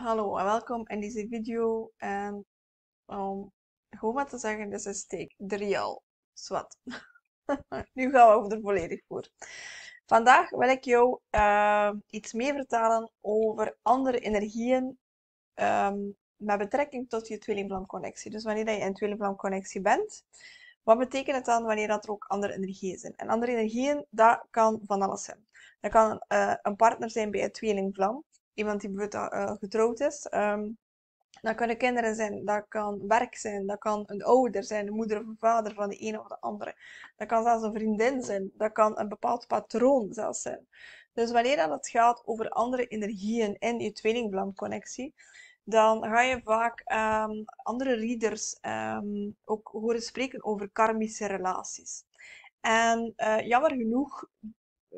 hallo en welkom in deze video. En ehm, om gewoon maar te zeggen, dit is steek 3 al. Zwat. nu gaan we over de volledig voor. Vandaag wil ik jou ehm, iets meer vertellen over andere energieën ehm, met betrekking tot je tweelingvlamconnectie. Dus wanneer je in tweelingvlamconnectie bent, wat betekent het dan wanneer dat er ook andere energieën zijn? En andere energieën, dat kan van alles zijn. Dat kan eh, een partner zijn bij je tweelingvlam iemand die bijvoorbeeld eh, eh, getrouwd is. Ehm, dan dat kunnen kinderen zijn, dat kan werk zijn, dat kan een ouder zijn, de moeder of een vader van de ene of de andere. Dat kan zelfs een vriendin zijn, dat kan een bepaald patroon zelfs zijn. Dus wanneer dat het gaat over andere energieën in je tweelingblamconnectie, dan ga je vaak ehm, andere readers ehm, ook horen spreken over karmische relaties. En eh, jammer genoeg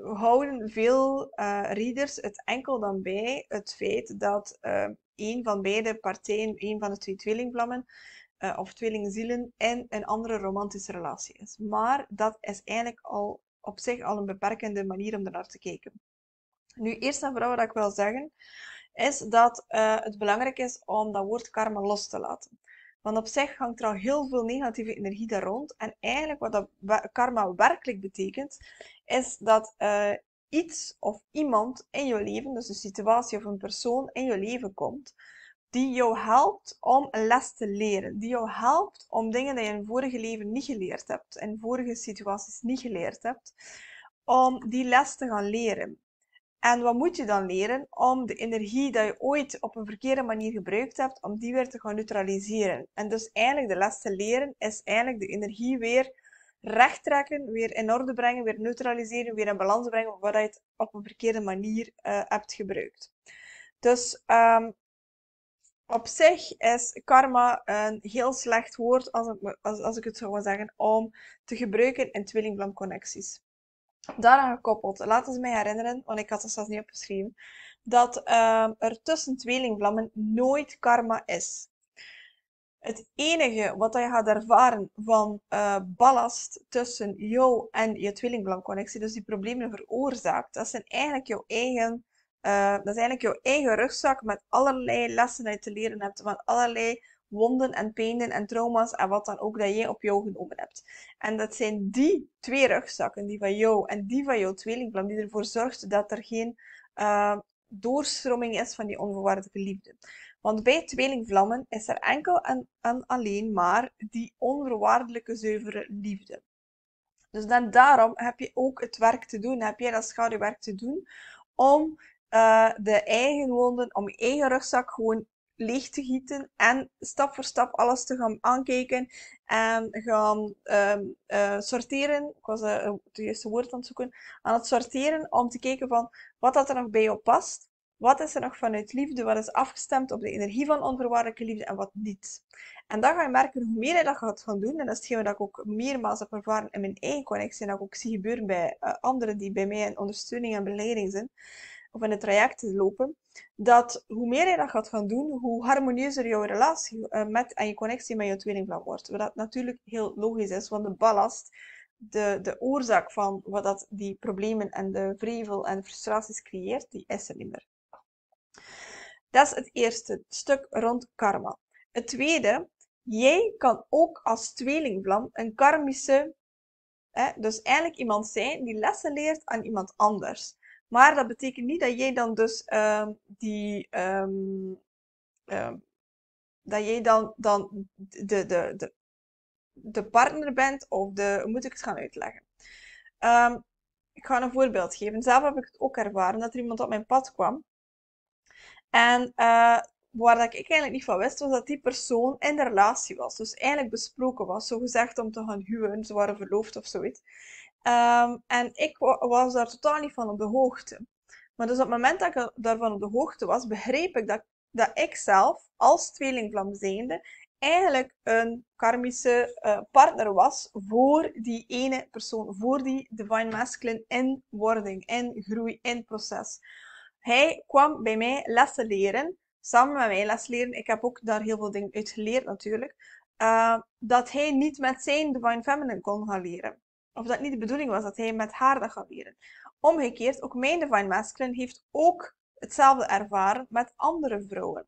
houden veel eh, readers het enkel dan bij het feit dat uh, een van beide partijen, een van de twee tweelingvlammen eh, of tweelingzielen, in een andere romantische relatie is. Maar dat is eigenlijk al op zich al een beperkende manier om ernaar te kijken. Nu, eerst en vooral wat ik wil zeggen, is dat het belangrijk is om dat woord karma los te laten. Want op zich hangt er al heel veel negatieve energie daar rond. En eigenlijk wat dat karma werkelijk betekent, is dat eh, iets of iemand in je leven, dus een situatie of een persoon in je leven komt, die jou helpt om een les te leren. Die jou helpt om dingen die je in vorige leven niet geleerd hebt, in vorige situaties niet geleerd hebt, om die les te gaan leren. En wat moet je dan leren? Om de energie die je ooit op een verkeerde manier gebruikt hebt, om die weer te gaan neutraliseren. En dus eigenlijk de les te leren is eigenlijk de energie weer recht trekken, weer in orde brengen, weer neutraliseren, weer in balans brengen, wat je het op een verkeerde manier eh, hebt gebruikt. Dus ehm, op zich is karma een heel slecht woord, als ik, als, als ik het zou zeggen, om te gebruiken in tweelingblamconnecties. Daaraan gekoppeld, laten ze mij herinneren, want ik had het zelfs niet opgeschreven, dat ehm, er tussen tweelingvlammen nooit karma is. Het enige wat je gaat ervaren van uh, ballast tussen jou en je tweelingblankconnectie, dus die problemen veroorzaakt, dat, zijn eigenlijk jouw eigen, eh, dat is eigenlijk jouw eigen rugzak met allerlei lessen die je te leren hebt, met allerlei wonden en pijnen en trauma's en wat dan ook dat jij op jou genomen hebt. En dat zijn die twee rugzakken, die van jou en die van jouw tweelingblam, die ervoor zorgt dat er geen eh, doorstroming is van die onvoorwaardelijke liefde. Want bij tweelingvlammen is er enkel en, alleen maar die onvoorwaardelijke zuivere liefde. Dus dan daarom heb je ook het werk te doen, heb jij dat schaduwwerk te doen, om uh, de eigen wonden, om je eigen rugzak gewoon leeg te gieten en stap voor stap alles te gaan aankijken en gaan um, uh, sorteren. Ik was uh, het juiste woord aan het zoeken. Aan het sorteren om te kijken van wat dat er nog bij op past. Wat is er nog vanuit liefde? Wat is afgestemd op de energie van onvoorwaardelijke liefde en wat niet? En dan ga je merken, hoe meer je dat gaat gaan doen, en dat is hetgeen dat ik ook meermaals heb ervaren in mijn eigen connectie en dat ik ook zie gebeuren bij eh, anderen die bij mij in ondersteuning en begeleiding zijn, of in het traject lopen, dat hoe meer je dat gaat gaan doen, hoe harmonieuzer jouw relatie eh, met en je connectie met je tweelingvlak wordt. Wat natuurlijk heel logisch is, want de ballast de, de oorzaak van wat dat die problemen en de vrevel en frustraties creëert, die is er niet meer. Dat is het eerste stuk rond karma. Het tweede, jij kan ook als tweelingvlam een karmische, hè, dus eigenlijk iemand zijn die lessen leert aan iemand anders. Maar dat betekent niet dat jij dan dus ehm, die. Ehm, ehm, dat jij dan, dan de, de, de, de partner bent of de. Hoe moet ik het gaan uitleggen? ik ga een voorbeeld geven. Zelf heb ik het ook ervaren dat er iemand op mijn pad kwam. En uh, waar ik eigenlijk niet van wist, was dat die persoon in de relatie was. Dus eigenlijk besproken was, zo gezegd om te gaan huwen. Ze waren verloofd of zoiets. Ehm, en ik was daar totaal niet van op de hoogte. Maar dus op het moment dat ik daarvan op de hoogte was, begreep ik dat, dat ik zelf, als tweelingvlam zijnde, eigenlijk een karmische eh, partner was voor die ene persoon, voor die divine masculine in wording, in groei, in proces. Hij kwam bij mij lessen leren, samen met mij lessen leren. Ik heb ook daar heel veel dingen uit geleerd natuurlijk. Eh, dat hij niet met zijn Divine Feminine kon gaan leren. Of dat niet de bedoeling was dat hij met haar dat gaat leren. Omgekeerd, ook mijn Divine Masculine heeft ook hetzelfde ervaren met andere vrouwen.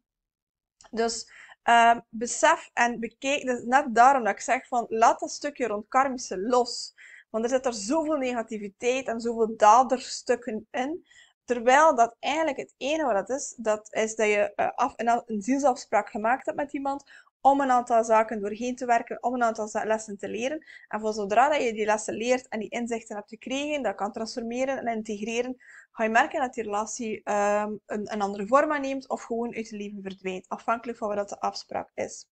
Dus ehm, besef en bekijk, dus net daarom dat ik zeg van laat dat stukje rond karmische los. Want er zit er zoveel negativiteit en zoveel daderstukken in. Terwijl dat eigenlijk het enige wat dat is, dat is dat je eh, af een zielsafspraak gemaakt hebt met iemand om een aantal zaken doorheen te werken, om een aantal lessen te leren. En voor zodra dat je die lessen leert en die inzichten hebt gekregen, dat kan transformeren en integreren, ga je merken dat die relatie ehm, een, een, andere vorm aanneemt of gewoon uit je leven verdwijnt, afhankelijk van wat dat de afspraak is.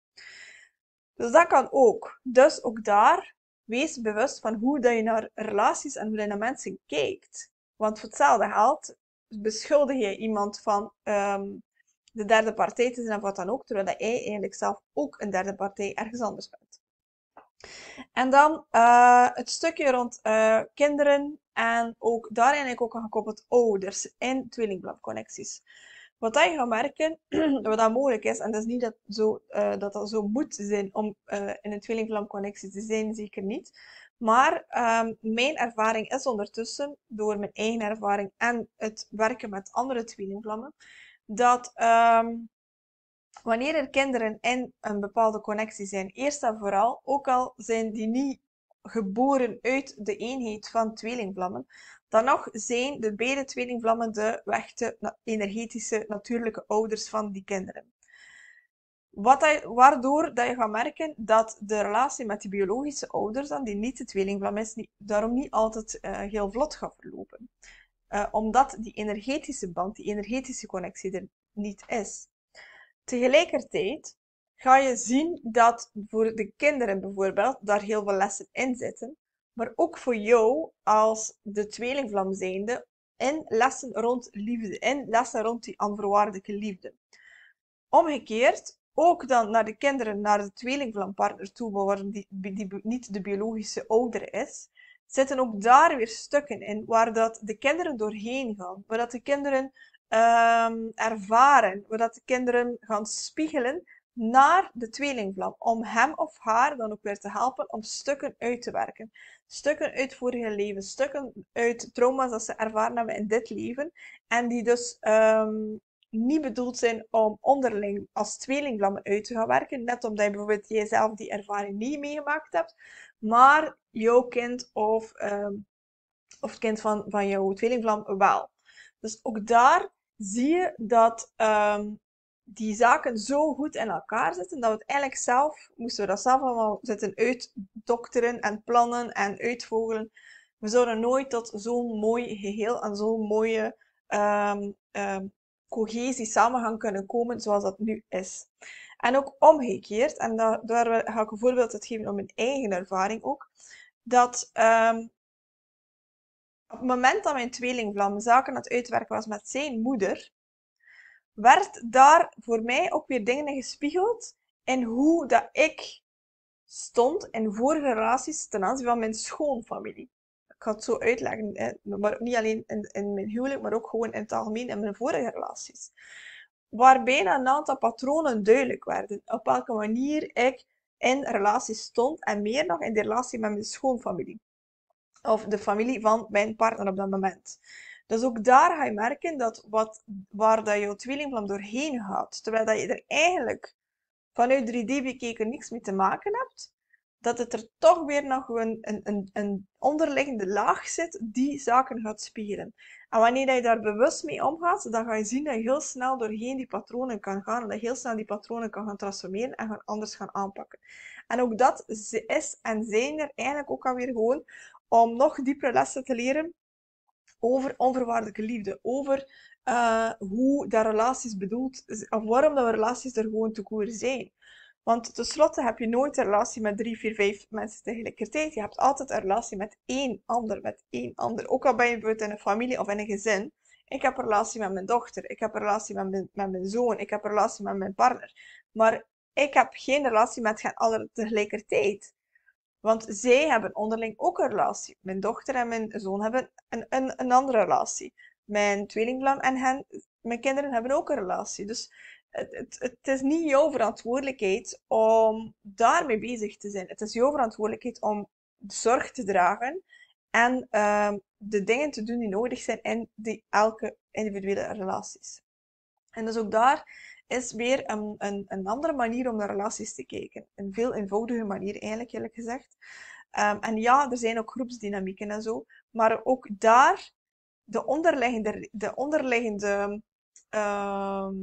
Dus dat kan ook. Dus ook daar, wees bewust van hoe dat je naar relaties en hoe je naar mensen kijkt. Want voor hetzelfde geld beschuldig je iemand van ehm, de derde partij te zijn of wat dan ook, terwijl dat jij eigenlijk zelf ook een derde partij ergens anders bent. En dan eh, het stukje rond eh, kinderen en ook heb eigenlijk ook aan gekoppeld ouders in tweelingbladconnecties. Wat wij je gaat merken, wat dat mogelijk is, en dat is niet dat zo, eh, dat, dat zo moet zijn om in een tweelingbladconnectie te zijn, zeker niet. Maar ehm, mijn ervaring is ondertussen, door mijn eigen ervaring en het werken met andere tweelingvlammen, dat ehm, wanneer er kinderen in een bepaalde connectie zijn, eerst en vooral, ook al zijn die niet geboren uit de eenheid van tweelingvlammen, dan nog zijn de beide tweelingvlammen de echte energetische, natuurlijke ouders van die kinderen. Wat waardoor dat je gaat merken dat de relatie met die biologische ouders, dan, die niet de tweelingvlam is, daarom niet altijd eh, heel vlot gaat verlopen. Eh, omdat die energetische band, die energetische connectie er niet is. Tegelijkertijd ga je zien dat voor de kinderen bijvoorbeeld daar heel veel lessen in zitten, maar ook voor jou als de tweelingvlam zijnde in lessen rond liefde, in lessen rond die onvoorwaardelijke liefde. Omgekeerd ook dan naar de kinderen, naar de tweeling van partner toe, maar die, die niet de biologische ouder is, zitten ook daar weer stukken in waar dat de kinderen doorheen gaan, waar dat de kinderen ehm, ervaren, waar dat de kinderen gaan spiegelen naar de tweelingvlam, om hem of haar dan ook weer te helpen om stukken uit te werken. Stukken uit vorige leven, stukken uit trauma's dat ze ervaren hebben in dit leven, en die dus ehm, niet bedoeld zijn om onderling als tweelingvlammen uit te gaan werken. Net omdat je bijvoorbeeld jezelf die ervaring niet meegemaakt hebt. Maar jouw kind of, ehm, of het kind van, van jouw tweelingvlam wel. Dus ook daar zie je dat ehm, die zaken zo goed in elkaar zitten dat we het eigenlijk zelf, moesten we dat zelf allemaal zitten uitdokteren en plannen en uitvogelen. We zouden nooit tot zo'n mooi geheel en zo'n mooie ehm, cohesie, samenhang kunnen komen zoals dat nu is. En ook omgekeerd, en daar ga ik een voorbeeld geven om mijn eigen ervaring ook, dat ehm, op het moment dat mijn tweelingvlam zaken aan het uitwerken was met zijn moeder, werd daar voor mij ook weer dingen gespiegeld in hoe dat ik stond in vorige relaties ten aanzien van mijn schoonfamilie ga het zo uitleggen. Maar niet alleen in, in mijn huwelijk, maar ook gewoon in het algemeen in mijn vorige relaties. Waarbij een aantal patronen duidelijk werden. Op welke manier ik in relaties stond en meer nog in de relatie met mijn schoonfamilie. Of de familie van mijn partner op dat moment. Dus ook daar ga je merken dat wat, waar dat jouw tweelingvlam doorheen gaat, terwijl dat je er eigenlijk vanuit 3D bekeken niks mee te maken hebt, dat het er toch weer nog een, een, een, onderliggende laag zit die zaken gaat spiegelen. En wanneer je daar bewust mee omgaat, dan ga je zien dat je heel snel doorheen die patronen kan gaan. En dat je heel snel die patronen kan gaan transformeren en gaan anders gaan aanpakken. En ook dat is en zijn er eigenlijk ook alweer gewoon om nog diepere lessen te leren over onvoorwaardelijke liefde. Over eh, hoe dat relaties bedoeld, of waarom dat relaties er gewoon te koer zijn. Want tenslotte heb je nooit een relatie met drie, vier, vijf mensen tegelijkertijd. Je hebt altijd een relatie met één ander, met één ander. Ook al ben je bijvoorbeeld in een familie of in een gezin. Ik heb een relatie met mijn dochter, ik heb een relatie met mijn, met mijn zoon, ik heb een relatie met mijn partner. Maar ik heb geen relatie met hen allen tegelijkertijd. Want zij hebben onderling ook een relatie. Mijn dochter en mijn zoon hebben een, een, een andere relatie. Mijn tweelingblam en hen, mijn kinderen hebben ook een relatie. Dus het, het, is niet jouw verantwoordelijkheid om daarmee bezig te zijn. Het is jouw verantwoordelijkheid om zorg te dragen en ehm, de dingen te doen die nodig zijn in die, elke individuele relaties. En dus ook daar is weer een, een, een andere manier om naar relaties te kijken. Een veel eenvoudige manier, eigenlijk eerlijk gezegd. Ehm, en ja, er zijn ook groepsdynamieken en zo. Maar ook daar, de onderliggende, de onderliggende ehm,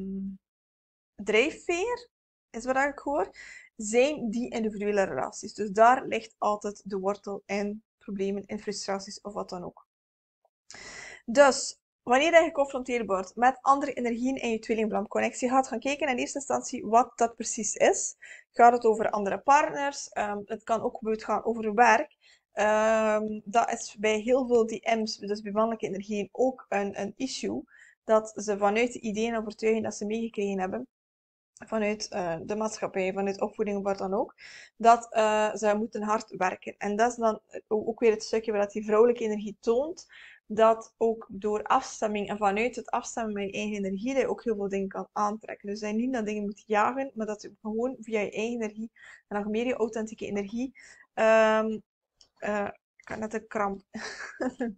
drijfveer, is wat ik hoor, zijn die individuele relaties. Dus daar ligt altijd de wortel in problemen, in frustraties of wat dan ook. Dus wanneer je geconfronteerd wordt met andere energieën in je tweelingblamconnectie, gaat gaan kijken in eerste instantie wat dat precies is. Gaat het over andere partners? Ehm, het kan ook gebeurd gaan over werk. Um, dat is bij heel veel DM's, dus bij mannelijke energieën, ook een, een issue. Dat ze vanuit de ideeën en overtuigingen dat ze meegekregen hebben, vanuit eh, de maatschappij, vanuit opvoeding, wat dan ook, dat uh, zij moeten hard werken. En dat is dan ook weer het stukje waar dat die vrouwelijke energie toont, dat ook door afstemming en vanuit het afstemmen met je eigen energie, dat je ook heel veel dingen kan aantrekken. Dus dat je niet naar dingen moet jagen, maar dat je gewoon via je eigen energie en nog meer je authentieke energie. Ehm, eh, ik had net een kramp.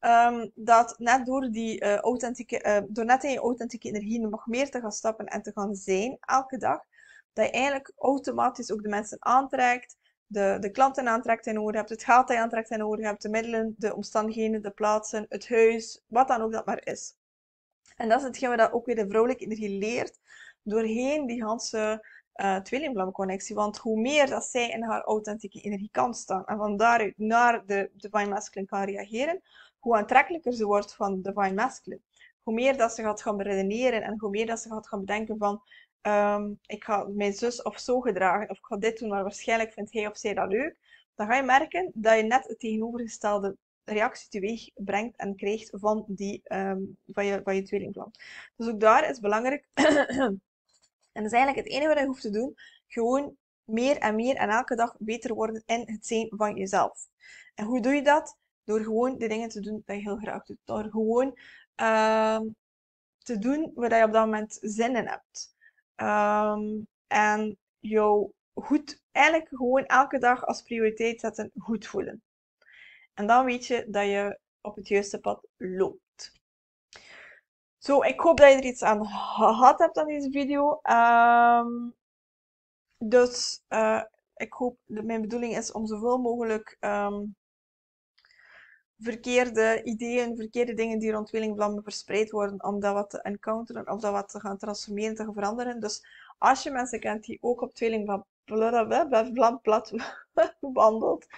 Ehm, dat net door, die, eh, authentieke, eh, door net in je authentieke energie nog meer te gaan stappen en te gaan zijn elke dag, dat je eigenlijk automatisch ook de mensen aantrekt, de, de klanten aantrekt en nodig hebt, het geld dat je aantrekt en nodig hebt, de middelen, de omstandigheden, de plaatsen, het huis, wat dan ook dat maar is. En dat is hetgeen dat ook weer de vrouwelijke energie leert doorheen die ganse uh, eh, tweelingblamconnectie. Want hoe meer dat zij in haar authentieke energie kan staan en van daaruit naar de divine masculine kan reageren, hoe aantrekkelijker ze wordt van Divine Masculine. Hoe meer dat ze gaat gaan redeneren en hoe meer dat ze gaat gaan bedenken van ehm, ik ga mijn zus of zo gedragen of ik ga dit doen, maar waarschijnlijk vindt hij of zij dat leuk. Dan ga je merken dat je net het tegenovergestelde reactie teweeg brengt en krijgt van, die, ehm, van, je, van je tweelingplan. Dus ook daar is belangrijk. en dat is eigenlijk het enige wat je hoeft te doen. Gewoon meer en meer en elke dag beter worden in het zijn van jezelf. En hoe doe je dat? Door gewoon de dingen te doen dat je heel graag doet. Door gewoon ehm, te doen waar je op dat moment zin in hebt. Ehm, en jou goed, eigenlijk gewoon elke dag als prioriteit zetten, goed voelen. En dan weet je dat je op het juiste pad loopt. Zo, ik hoop dat je er iets aan gehad hebt aan deze video. Um, dus eh, ik hoop dat mijn bedoeling is om zoveel mogelijk verkeerde ideeën, verkeerde dingen die rond Willingblammen verspreid worden, om dat wat te encounteren of dat wat te gaan transformeren, te gaan veranderen. Dus als je mensen kent die ook op Tweelingblam plat wandelt,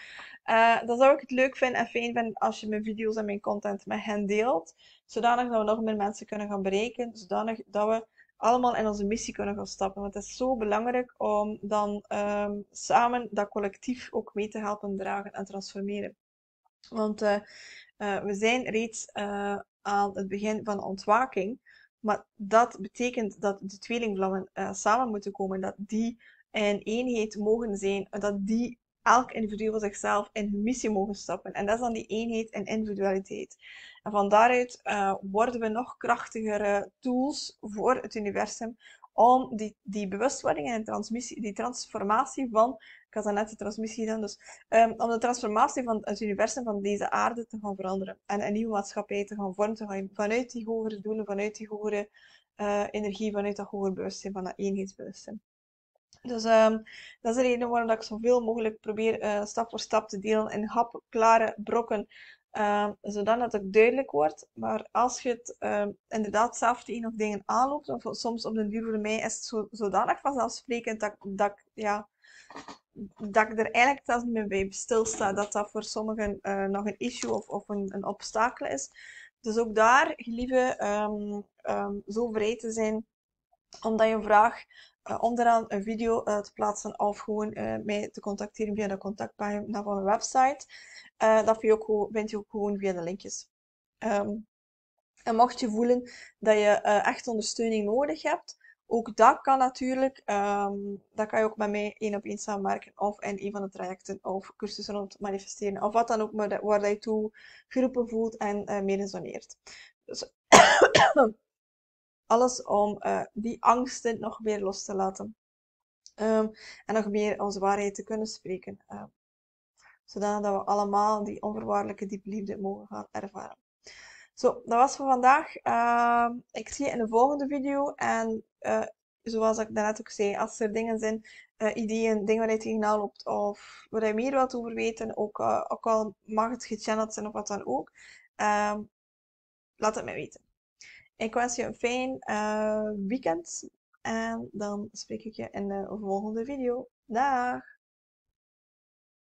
uh, eh, dan zou ik het leuk vinden en fijn vinden als je mijn video's en mijn content met hen deelt, zodanig dat we nog meer mensen kunnen gaan bereiken, zodanig dat we allemaal in onze missie kunnen gaan stappen. Want het is zo belangrijk om dan um, samen dat collectief ook mee te helpen dragen en transformeren. Want eh, eh, we zijn reeds eh, aan het begin van ontwaking. Maar dat betekent dat de tweelingvlammen samen moeten komen. Dat die in eenheid mogen zijn. Dat die elk individu voor zichzelf in hun missie mogen stappen. En dat is dan die eenheid en individualiteit. En van daaruit worden we nog krachtigere tools voor het universum om die, die bewustwording en transmissie, die transformatie van, ik had net de transmissie dan, dus ehm, om de transformatie van het universum van deze aarde te gaan veranderen en een nieuwe maatschappij te gaan vormen, vanuit die hogere doelen, vanuit die hogere eh, energie, vanuit dat hogere bewustzijn, van dat eenheidsbewustzijn. Dus ehm, dat is de reden waarom dat ik zoveel mogelijk probeer eh, stap voor stap te delen in hapklare brokken Ehm, zodat het duidelijk wordt. Maar als je het ehm, inderdaad zelf tegen nog dingen aanloopt, of soms op de duur voor mij is het zo, zodanig vanzelfsprekend dat, dat, ik, ja, dat ik er eigenlijk zelfs niet meer bij stilsta, dat dat voor sommigen eh, nog een issue of, of een, een obstakel is. Dus ook daar, gelieve, ehm, zo vrij te zijn, omdat je vraag eh, onderaan een video eh, te plaatsen of gewoon eh, mij te contacteren via de contactpagina van mijn website. dat vind je, ook, gewoon, je ook gewoon via de linkjes. Ehm, en mocht je voelen dat je echt ondersteuning nodig hebt, ook dat kan natuurlijk. Um, dat kan je ook met mij één op één samenwerken of in een van de trajecten of cursussen rond manifesteren of wat dan ook waar je toe geroepen voelt en uh, mee resoneert. Dus Alles om eh, die angsten nog meer los te laten. Ehm, en nog meer onze waarheid te kunnen spreken. Ehm, zodat we allemaal die onvoorwaardelijke liefde mogen gaan ervaren. Zo, dat was voor vandaag. Ehm, ik zie je in de volgende video. En eh, zoals ik daarnet ook zei, als er dingen zijn, eh, ideeën, dingen waar je tegenaan loopt of waar je meer wilt over weten, ook, ook al mag het gechanneld zijn of wat dan ook, laat het mij weten. Ik wens je een fijn eh, weekend. En dan spreek ik je in de volgende video. Dag!